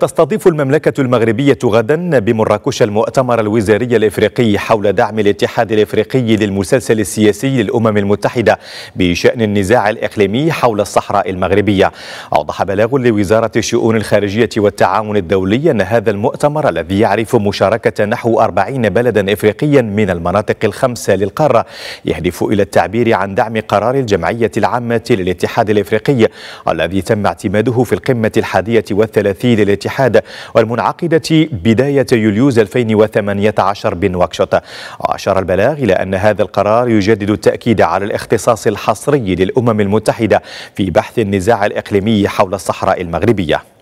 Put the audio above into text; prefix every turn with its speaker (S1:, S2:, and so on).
S1: تستضيف المملكة المغربية غدا بمراكش المؤتمر الوزاري الإفريقي حول دعم الاتحاد الإفريقي للمسلسل السياسي للأمم المتحدة بشأن النزاع الإقليمي حول الصحراء المغربية أوضح بلاغ لوزارة الشؤون الخارجية والتعاون الدولي أن هذا المؤتمر الذي يعرف مشاركة نحو 40 بلدا إفريقيا من المناطق الخمسة للقارة يهدف إلى التعبير عن دعم قرار الجمعية العامة للاتحاد الإفريقي الذي تم اعتماده في القمة الحادية والثلاثين الاتحاد والمنعقدة بداية يوليوز 2018 بنواكشوط وأشار البلاغ إلى أن هذا القرار يجدد التأكيد على الاختصاص الحصري للأمم المتحدة في بحث النزاع الإقليمي حول الصحراء المغربية